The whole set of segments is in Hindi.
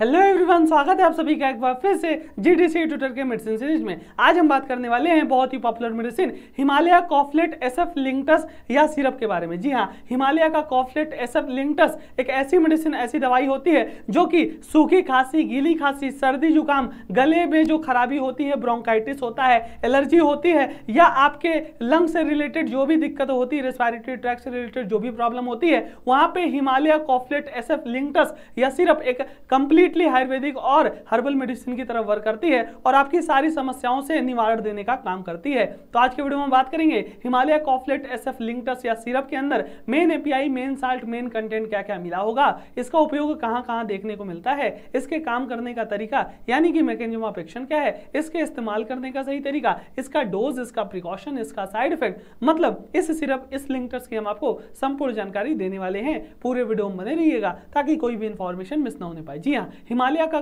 हेलो एवरीवन स्वागत है आप सभी का एक बार फिर से जी डी सी ट्विटर के मेडिसिन सीरीज में आज हम बात करने वाले हैं बहुत ही popular medicine Himalaya Koflet SF linctus या सिरप के बारे में जी हाँ हिमालय का कॉफलेट एसएफ लिंक्टस एक ऐसी मेडिसिन ऐसी दवाई होती है जो कि सूखी खांसी गीली खांसी सर्दी जुकाम गले में जो खराबी होती है ब्रोंकाइटिस होता है एलर्जी होती है या आपके लंग से रिलेटेड जो भी दिक्कत होती है रेस्पायरेटरी ट्रैक से रिलेटेड जो भी प्रॉब्लम होती है वहाँ पर हिमालय कॉफलेट एस लिंक्टस या सिरप एक कंप्लीट कंप्लीटली आयुर्वेदिक और हर्बल मेडिसिन की तरफ वर्क करती है और आपकी सारी समस्याओं से निवारण देने का काम करती है तो आज के वीडियो में बात करेंगे Himalaya Koflet S F linctus या सिरप के अंदर main API main salt main content क्या क्या मिला होगा इसका उपयोग कहाँ कहाँ देखने को मिलता है इसके काम करने का तरीका यानी कि मैकेजम अपेक्षण क्या है इसके इस्तेमाल करने का सही तरीका इसका डोज इसका प्रिकॉशन इसका साइड इफेक्ट मतलब इस सिरप इस लिंकटस की हम आपको संपूर्ण जानकारी देने वाले हैं पूरे वीडियो में बने रहिएगा ताकि कोई भी इंफॉर्मेशन मिस ना होने पाए जी हाँ हिमालय का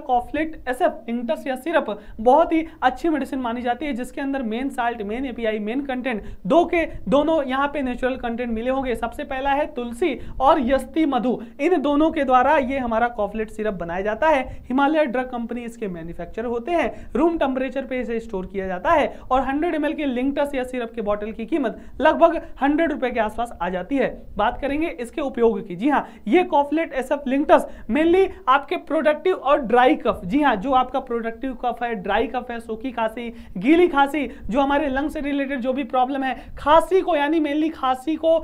एस एफ इंटस या सिरप बहुत ही अच्छी मेडिसिन मानी जाती है जिसके अंदर main salt main API main content दो के दोनों यहाँ पे नेचुरल कंटेंट मिले होंगे सबसे पहला है तुलसी और यस्ती मधु इन दोनों के द्वारा ये हमारा कॉफलेट सिरप बनाया जाता है हिमालय ड्रग कंपनी इसके मैन्युफैक्चर होते हैं रूम टेम्परेचर पे इसे स्टोर किया जाता है और हंड्रेड एम के लिंकटस या सिरप के बॉटल की कीमत लगभग हंड्रेड रुपए के आसपास आ जाती है बात करेंगे इसके उपयोग की जी हाँ ये कॉफलेट एफ लिंकटस मेनली आपके प्रोडक्ट प्रोडक्टिव और ड्राई कफ जी हाँ जो आपका प्रोडक्टिव कफ है ड्राई कफ है सूखी खांसी गीली खांसी जो हमारे लंग से रिलेटेड जो भी प्रॉब्लम है खांसी को यानी मेनली खांसी को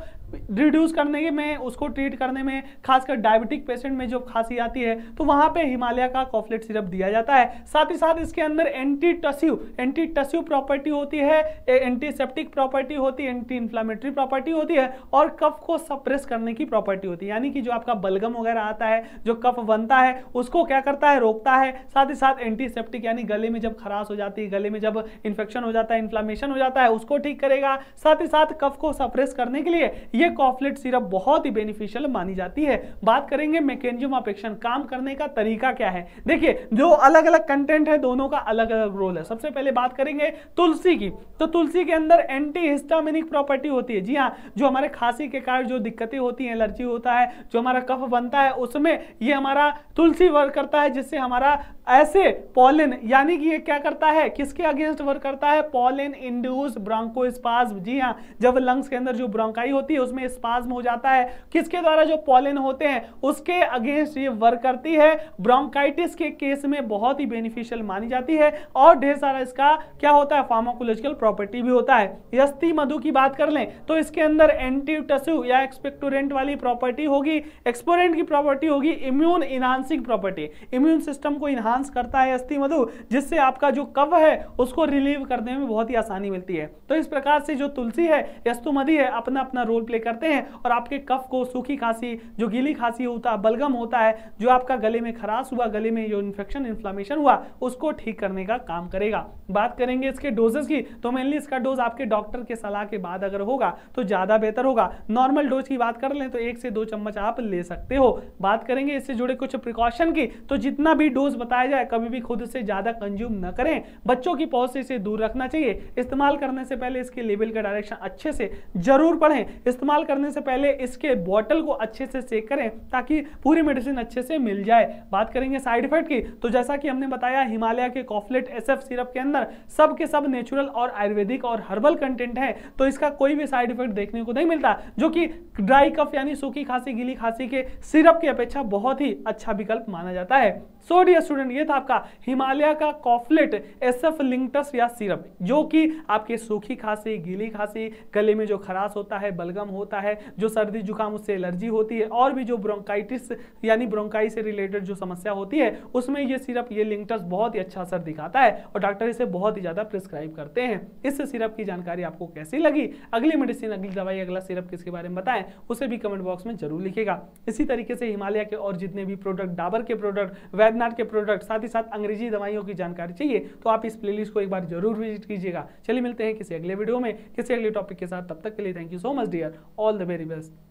रिड्यूस करने में उसको ट्रीट करने में खासकर डायबिटिक पेशेंट में जो खांसी आती है तो वहाँ पे हिमालय का कॉफलेट सिरप दिया जाता है साथ ही साथ इसके अंदर anti tussive anti tussive property होती है एंटीसेप्टिक प्रॉपर्टी होती है एंटी इन्फ्लामेटरी प्रॉपर्टी होती है और कफ को सप्रेस करने की प्रॉपर्टी होती है यानी कि जो आपका बलगम वगैरह आता है जो कफ बनता है उसको क्या करता है रोकता है साथ ही साथ एंटीसेप्टिक यानी गले में जब खराश हो जाती है गले में जब इन्फेक्शन हो जाता है इन्फ्लामेशन हो जाता है उसको ठीक करेगा साथ ही साथ कफ को सप्रेस करने के लिए यह ये कॉफलेट सिरप बहुत ही बेनिफिशियल मानी जाती है बात करेंगे मैकेजियम ऑफ एक्शन काम करने का तरीका क्या है देखिए जो अलग अलग कंटेंट है दोनों का अलग अलग रोल है सबसे पहले बात करेंगे तुलसी की तो तुलसी के अंदर एंटी हिस्टामिनिक प्रॉपर्टी होती है जी हाँ जो हमारे खांसी के कारण जो दिक्कतें होती हैं एलर्जी होता है जो हमारा कफ बनता है उसमें ये हमारा तुलसी वर्क करता है जिससे हमारा ऐसे पॉलिन यानी कि ये क्या करता है किसके अगेंस्ट वर्क करता है पॉलिन इंड्यूस ब्रांको स्पाज्म जी हाँ जब लंग्स के अंदर जो ब्रोंकाई होती है उसमें स्पाज्म हो जाता है किसके द्वारा जो पॉलिन होते हैं उसके अगेंस्ट ये वर्क करती है ब्रोंकाइटिस के केस में बहुत ही बेनिफिशियल मानी जाती है और ढेर सारा इसका क्या होता है फार्माकोलॉजिकल प्रॉपर्टी भी होता है यस्ती मधु की बात कर लें तो इसके अंदर एंटी टसू या एक्सपेक्टोरेंट वाली प्रॉपर्टी होगी एक्सपोरेंट की प्रॉपर्टी होगी immune enhancing property immune system को इनहान एनहांस करता है अस्थि मधु जिससे आपका जो कव है उसको रिलीव करने में बहुत ही आसानी मिलती है तो इस प्रकार से जो तुलसी है यस्तुमधि है अपना अपना रोल प्ले करते हैं और आपके कफ को सूखी खांसी जो गीली खांसी होता बलगम होता है जो आपका गले में खराश हुआ गले में जो इन्फेक्शन इन्फ्लामेशन हुआ उसको ठीक करने का काम करेगा बात करेंगे इसके डोजेस की तो मेनली इसका डोज आपके डॉक्टर के सलाह के बाद अगर होगा तो ज़्यादा बेहतर होगा नॉर्मल डोज की बात कर लें तो एक से दो चम्मच आप ले सकते हो बात करेंगे इससे जुड़े कुछ प्रिकॉशन की तो जितना भी डोज बताया खाया जाए कभी भी खुद से ज़्यादा कंज्यूम न करें बच्चों की पहुंच से इसे दूर रखना चाहिए इस्तेमाल करने से पहले इसके लेबल का डायरेक्शन अच्छे से जरूर पढ़ें इस्तेमाल करने से पहले इसके बॉटल को अच्छे से चेक करें ताकि पूरी मेडिसिन अच्छे से मिल जाए बात करेंगे साइड इफेक्ट की तो जैसा कि हमने बताया हिमालय के कॉफलेट एस सिरप के अंदर सब के सब नेचुरल और आयुर्वेदिक और हर्बल कंटेंट है तो इसका कोई भी साइड इफेक्ट देखने को नहीं मिलता जो कि ड्राई कफ यानी सूखी खांसी गीली खांसी के सिरप की अपेक्षा बहुत ही अच्छा विकल्प माना जाता है सो डियर स्टूडेंट ये था आपका हिमालय का कॉफलेट एसएफ लिंक्टस या सिरप जो कि आपके सूखी खांसी गीली खांसी गले में जो खराश होता है बलगम होता है जो सर्दी जुकाम उससे एलर्जी होती है और भी जो ब्रोंकाइटिस यानी ब्रोंकाई से रिलेटेड जो समस्या होती है उसमें ये सिरप ये लिंक्टस बहुत ही अच्छा असर दिखाता है और डॉक्टर इसे बहुत ही ज़्यादा प्रिस्क्राइब करते हैं इस सिरप की जानकारी आपको कैसी लगी अगली मेडिसिन अगली दवाई अगला सिरप किसके बारे में बताएं उसे भी कमेंट बॉक्स में जरूर लिखेगा इसी तरीके से हिमालय के और जितने भी प्रोडक्ट डाबर के प्रोडक्ट वैदनाथ के प्रोडक्ट साथ ही साथ अंग्रेजी दवाइयों की जानकारी चाहिए तो आप इस प्लेलिस्ट को एक बार जरूर विजिट कीजिएगा चलिए मिलते हैं किसी अगले वीडियो में किसी अगले टॉपिक के साथ तब तक के लिए thank you so much dear all the very best